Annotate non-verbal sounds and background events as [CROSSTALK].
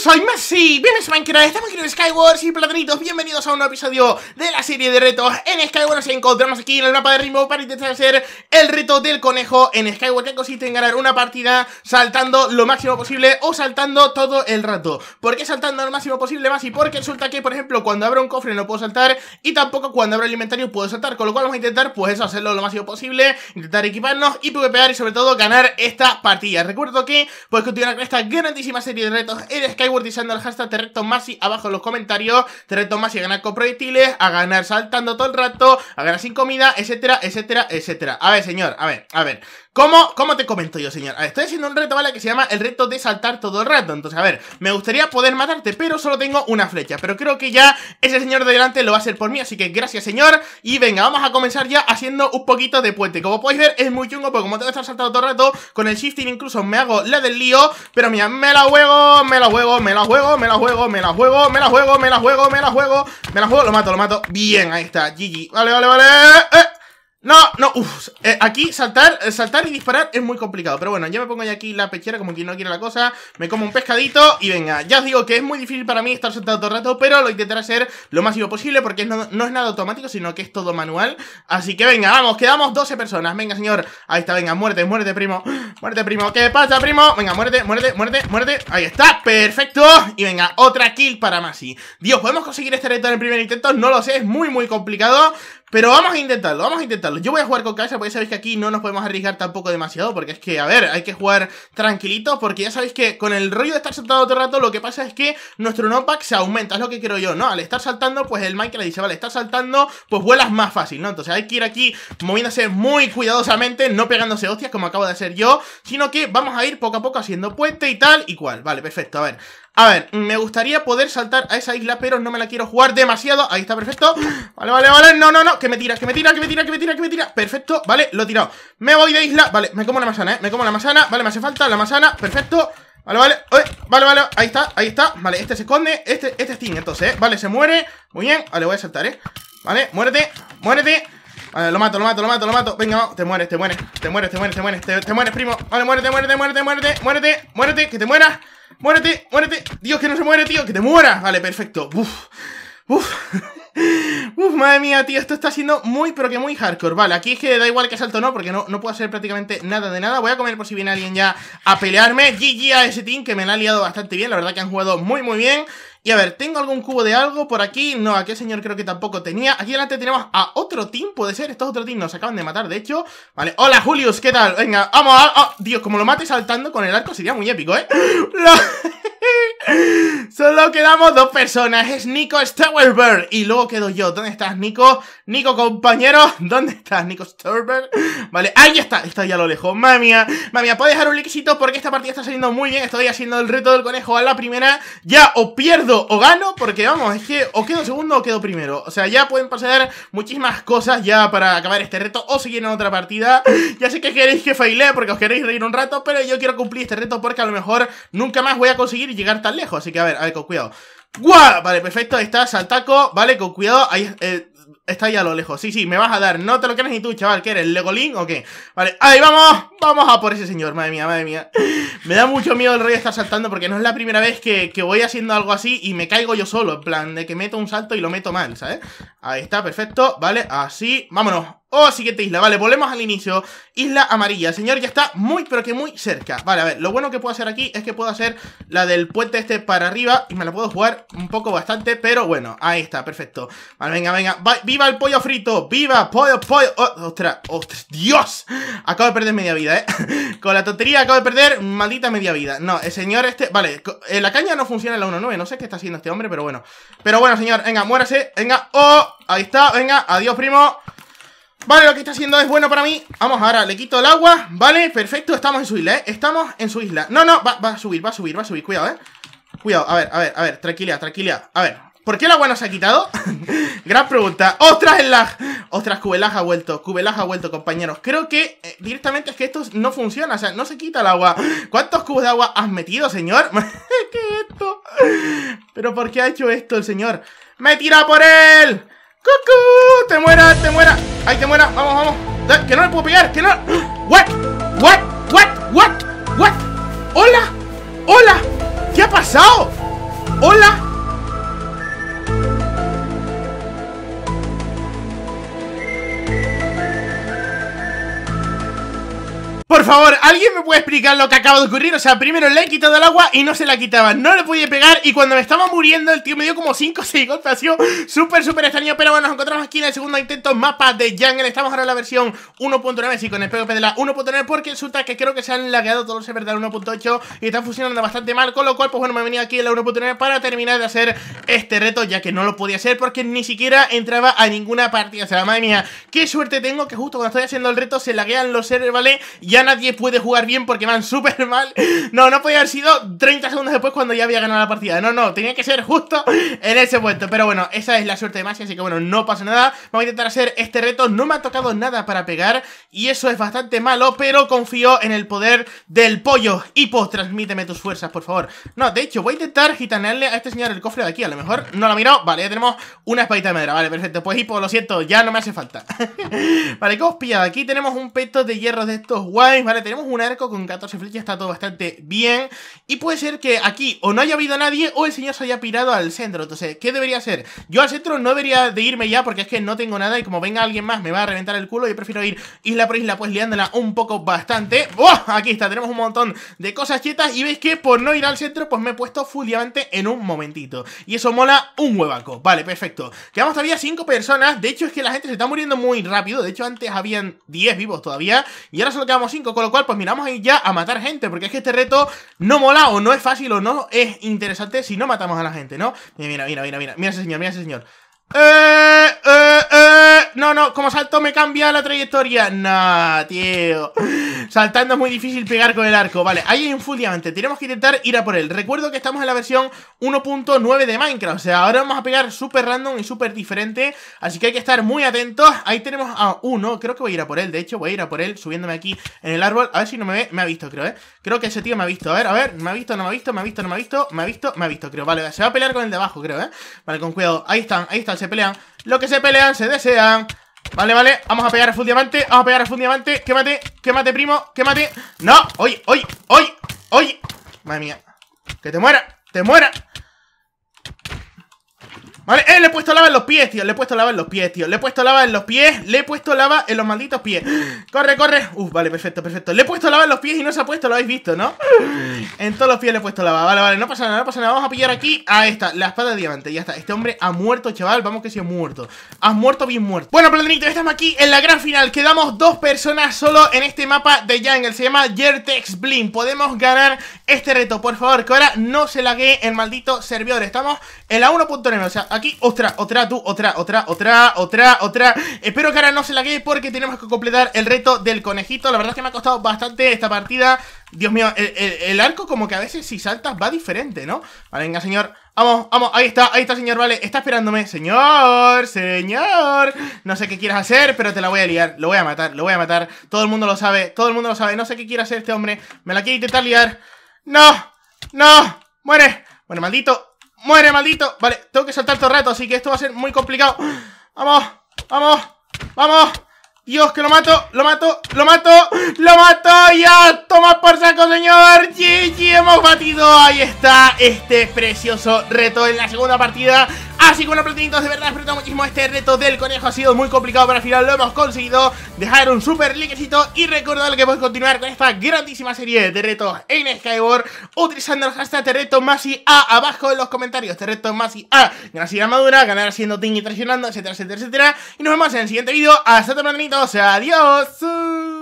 soy Messi, bienvenidos a Minecraft, estamos aquí en Skywars y Platanitos, bienvenidos a un nuevo episodio de la serie de retos en Skywars Nos encontramos aquí en el mapa de ritmo para intentar hacer el reto del conejo en Skywars Que consiste en ganar una partida saltando lo máximo posible o saltando todo el rato ¿Por qué saltando lo máximo posible más? Y porque resulta que, por ejemplo, cuando abro un cofre no puedo saltar Y tampoco cuando abro el inventario puedo saltar Con lo cual vamos a intentar, pues hacerlo lo máximo posible Intentar equiparnos y pvpear y sobre todo ganar esta partida Recuerdo que pues continuar con esta grandísima serie de retos en Skywars Utilizando el hashtag más y abajo en los comentarios. reto Masi a ganar con proyectiles, a ganar saltando todo el rato, a ganar sin comida, etcétera, etcétera, etcétera. A ver, señor, a ver, a ver. ¿Cómo, ¿Cómo te comento yo, señor? Estoy haciendo un reto, ¿vale? Que se llama el reto de saltar todo el rato Entonces, a ver, me gustaría poder matarte Pero solo tengo una flecha Pero creo que ya ese señor de delante lo va a hacer por mí Así que gracias, señor Y venga, vamos a comenzar ya haciendo un poquito de puente Como podéis ver, es muy chungo Porque como tengo que estar saltando todo el rato Con el shifting incluso me hago la del lío Pero mira, me la juego, me la juego, me la juego, me la juego, me la juego, me la juego, me la juego, me la juego Me la juego, lo mato, lo mato Bien, ahí está, GG Vale, vale, vale eh. eh. No, no, uff eh, Aquí saltar, eh, saltar y disparar es muy complicado Pero bueno, yo me pongo ya aquí la pechera como quien no quiere la cosa Me como un pescadito y venga Ya os digo que es muy difícil para mí estar sentado todo el rato Pero lo intentaré hacer lo máximo posible Porque no, no es nada automático, sino que es todo manual Así que venga, vamos, quedamos 12 personas Venga, señor, ahí está, venga, muerte, muerte, primo Muerte, primo, ¿qué pasa, primo? Venga, muerte, muerte, muerte, muerte Ahí está, perfecto Y venga, otra kill para Masi Dios, ¿podemos conseguir este reto en el primer intento? No lo sé, es muy, muy complicado pero vamos a intentarlo, vamos a intentarlo. Yo voy a jugar con casa porque sabéis que aquí no nos podemos arriesgar tampoco demasiado. Porque es que, a ver, hay que jugar tranquilito. Porque ya sabéis que con el rollo de estar saltado todo el rato, lo que pasa es que nuestro knockback se aumenta. Es lo que creo yo, ¿no? Al estar saltando, pues el Mike le dice, vale, estar saltando, pues vuelas más fácil, ¿no? Entonces hay que ir aquí moviéndose muy cuidadosamente, no pegándose hostias como acabo de hacer yo. Sino que vamos a ir poco a poco haciendo puente y tal y cual. Vale, perfecto, a ver. A ver, me gustaría poder saltar a esa isla, pero no me la quiero jugar demasiado. Ahí está, perfecto. Vale, vale, vale. No, no, no. Que me tira, que me tira, que me tira, que me tira, que me tira Perfecto, vale, lo he tirado. Me voy de isla. Vale, me como la manzana. ¿eh? Me como la manzana. Vale, me hace falta la manzana. Perfecto. Vale, vale, vale, vale, ahí está, ahí está Vale, este se esconde, este, este es Tim, entonces, ¿eh? Vale, se muere, muy bien, vale, voy a saltar, ¿eh? Vale, muérete, muérete Vale, lo mato, lo mato, lo mato, lo mato Venga, vamos, te mueres, te mueres, te mueres, te mueres, te mueres, te, mueres, primo Vale, muérete, muérete, muérete, muérete, muérete, muérete, que te mueras Muérete, muérete. Dios, que no se muere, tío. Que te muera. Vale, perfecto. Uf. Uf. [LAUGHS] Uf, madre mía, tío, esto está siendo muy, pero que muy hardcore Vale, aquí es que da igual que salto o no, porque no, no puedo hacer prácticamente nada de nada Voy a comer por si viene alguien ya a pelearme GG a ese team que me la ha liado bastante bien, la verdad que han jugado muy, muy bien y a ver, ¿tengo algún cubo de algo por aquí? No, aquel señor creo que tampoco tenía. Aquí delante tenemos a otro team, puede ser. Estos otro team nos acaban de matar, de hecho. Vale, hola Julius, ¿qué tal? Venga, vamos a... Dios, como lo mate saltando con el arco sería muy épico, ¿eh? [LAUGHS] [LAUGHS] Solo quedamos dos personas, es Nico Stowerberg y luego quedo yo. ¿Dónde estás, Nico? Nico, compañero, [LAUGHS] ¿dónde estás, Nico Stowerberg? Vale, ahí está, está ya lo lejos. Madre mía, madre puedo dejar un likecito porque esta partida está saliendo muy bien. Estoy haciendo el reto del conejo a la primera. Ya, o pierdo o gano, porque vamos, es que o quedo segundo o quedo primero. O sea, ya pueden pasar muchísimas cosas ya para acabar este reto o seguir en otra partida. Ya sé que queréis que faile porque os queréis reír un rato, pero yo quiero cumplir este reto porque a lo mejor nunca más voy a conseguir llegar tan lejos. Así que a ver, a ver, con cuidado. ¡Guau! Vale, perfecto, ahí está, saltaco, vale, con cuidado, ahí, eh, Está ya a lo lejos. Sí, sí, me vas a dar. No te lo crees ni tú, chaval. ¿Qué eres? ¿Legolín o qué? Vale, ahí vamos. Vamos a por ese señor. Madre mía, madre mía. Me da mucho miedo el rey estar saltando porque no es la primera vez que, que voy haciendo algo así y me caigo yo solo. En plan, de que meto un salto y lo meto mal, ¿sabes? Ahí está, perfecto. Vale, así. Vámonos. Oh, siguiente isla, vale, volvemos al inicio Isla amarilla, señor, ya está muy, pero que muy cerca Vale, a ver, lo bueno que puedo hacer aquí es que puedo hacer la del puente este para arriba Y me la puedo jugar un poco bastante, pero bueno, ahí está, perfecto Vale, venga, venga, viva el pollo frito, viva, pollo, pollo oh, ostras, ostras, Dios Acabo de perder media vida, eh [LAUGHS] Con la tontería acabo de perder maldita media vida No, el señor este, vale, eh, la caña no funciona en la 1.9 No sé qué está haciendo este hombre, pero bueno Pero bueno, señor, venga, muérase, venga, oh, ahí está, venga, adiós primo Vale, lo que está haciendo es bueno para mí Vamos, ahora le quito el agua Vale, perfecto, estamos en su isla, ¿eh? Estamos en su isla No, no, va, a subir, va a subir, va a subir Cuidado, ¿eh? Cuidado, a ver, a ver, a ver Tranquilidad, tranquilidad A ver, ¿por qué el agua no se ha quitado? [LAUGHS] Gran pregunta ¡Ostras, el lag! Ostras, Cubelaj ha vuelto Cubelaj ha vuelto, compañeros Creo que eh, directamente es que esto no funciona O sea, no se quita el agua ¿Cuántos cubos de agua has metido, señor? [LAUGHS] ¿Qué es esto? ¿Pero por qué ha hecho esto el señor? ¡Me tira por él! ¡Cucú! ¡Te muera, te muera! ¡Ay, te muera! ¡Vamos, vamos! ¡Eh! ¡Que no le puedo pegar! ¡Que no! [GASPS] ¡What! ¡What! ¡What! ¡What! ¡What! ¡Hola! ¡Hola! ¿Qué ha pasado? ¡Hola! Por favor, ¿alguien me puede explicar lo que acaba de ocurrir? O sea, primero le he quitado el agua y no se la quitaba No le pude pegar y cuando me estaba muriendo el tío me dio como 5 o 6 golpes. Ha sido súper, súper extraño. Pero bueno, nos encontramos aquí en el segundo intento mapa de Jungle. Estamos ahora en la versión 1.9, sí, con el PvP de la 1.9 porque resulta que creo que se han lagueado todos los servers 1.8 y está funcionando bastante mal. Con lo cual, pues bueno, me he venido aquí en la 1.9 para terminar de hacer este reto ya que no lo podía hacer porque ni siquiera entraba a ninguna partida. O sea, madre mía, qué suerte tengo que justo cuando estoy haciendo el reto se laguean los seres, ¿vale? Ya nadie puede jugar bien porque van súper mal. No, no podía haber sido 30 segundos después cuando ya había ganado la partida. No, no, tenía que ser justo en ese puesto Pero bueno, esa es la suerte de Masi, así que bueno, no pasa nada. Vamos a intentar hacer este reto. No me ha tocado nada para pegar y eso es bastante malo, pero confío en el poder del pollo. Hipo, transmíteme tus fuerzas, por favor. No, de hecho, voy a intentar Gitanarle a este señor el cofre de aquí. A lo mejor no lo miró. Vale, ya tenemos una espadita de madera. Vale, perfecto. Pues Hipo, lo siento, ya no me hace falta. [LAUGHS] vale, ¿qué os pillado? Aquí tenemos un peto de hierro de estos guay ¿vale? Tenemos un arco con 14 flechas, está todo bastante bien. Y puede ser que aquí o no haya habido nadie o el señor se haya pirado al centro. Entonces, ¿qué debería hacer? Yo al centro no debería de irme ya porque es que no tengo nada y como venga alguien más me va a reventar el culo. Yo prefiero ir isla por isla, pues liándola un poco bastante. ¡Oh! Aquí está, tenemos un montón de cosas chetas y veis que por no ir al centro, pues me he puesto full diamante en un momentito. Y eso mola un huevaco. Vale, perfecto. Quedamos todavía 5 personas. De hecho, es que la gente se está muriendo muy rápido. De hecho, antes habían 10 vivos todavía y ahora solo quedamos 5 con lo cual pues miramos ahí ya a matar gente, porque es que este reto no mola o no es fácil o no es interesante si no matamos a la gente, ¿no? Mira, mira, mira, mira, mira, mira ese señor, mira ese señor. Eh no, como salto me cambia la trayectoria. No, tío. Saltando es muy difícil pegar con el arco. Vale, ahí hay un full diamante. Tenemos que intentar ir a por él. Recuerdo que estamos en la versión 1.9 de Minecraft. O sea, ahora vamos a pegar súper random y súper diferente. Así que hay que estar muy atentos. Ahí tenemos a uno. Creo que voy a ir a por él. De hecho, voy a ir a por él subiéndome aquí en el árbol. A ver si no me ve. Me ha visto, creo, ¿eh? Creo que ese tío me ha visto. A ver, a ver. Me ha visto, no me ha visto, me ha visto, no me ha visto. Me ha visto, me ha visto, creo. Vale, se va a pelear con el de abajo, creo, ¿eh? Vale, con cuidado. Ahí están, ahí están. Se pelean. Lo que se pelean, se desean. Vale, vale, vamos a pegar a full diamante Vamos a pegar a full diamante, quémate, quémate primo Quémate, no, hoy, hoy, hoy Hoy, madre mía Que te muera, te muera Vale, eh, le he puesto lava en los pies, tío. Le he puesto lava en los pies, tío. Le he puesto lava en los pies. Le he puesto lava en los malditos pies. [GASPS] Corre, corre. Uf, vale, perfecto, perfecto. Le he puesto lava en los pies y no se ha puesto, lo habéis visto, ¿no? [LAUGHS] En todos los pies le he puesto lava. Vale, vale, no pasa nada, no pasa nada. Vamos a pillar aquí. a esta, la espada de diamante. Ya está. Este hombre ha muerto, chaval. Vamos que si ha muerto. Ha muerto bien muerto. Bueno, planito, estamos aquí en la gran final. Quedamos dos personas solo en este mapa de Jungle. Se llama Yertex Blin. Podemos ganar este reto, por favor. Que ahora no se lague el maldito servidor. Estamos en la 1.9. O sea, aquí otra, otra, tú, otra, otra, otra, otra, otra Espero que ahora no se la quede porque tenemos que completar el reto del conejito La verdad es que me ha costado bastante esta partida Dios mío, el, arco como que a veces si saltas va diferente, ¿no? Vale, venga, señor Vamos, vamos, ahí está, ahí está, señor, vale Está esperándome, señor, señor No sé qué quieras hacer, pero te la voy a liar Lo voy a matar, lo voy a matar Todo el mundo lo sabe, todo el mundo lo sabe No sé qué quiere hacer este hombre Me la quiere intentar liar ¡No! ¡No! ¡Muere! Bueno, maldito ¡Muere, maldito! Vale, tengo que saltar todo el rato, así que esto va a ser muy complicado [GASPS] ¡Vamos! ¡Vamos! ¡Vamos! Dios, que lo mato, lo mato, lo mato, lo mato, ya, toma por saco, señor, GG, hemos batido, ahí está este precioso reto en la segunda partida, así que bueno, platinitos, de verdad, disfrutado muchísimo este reto del conejo, ha sido muy complicado, pero al final lo hemos conseguido, dejar un super likecito y recordar que puedes continuar con esta grandísima serie de retos en Skyward, utilizando el hashtag de este reto A abajo en los comentarios, te este reto más A, ganar sin armadura, ganar siendo ting y traicionando, etcétera, etcétera, etcétera, y nos vemos en el siguiente vídeo, hasta pronto, o sea, adiós.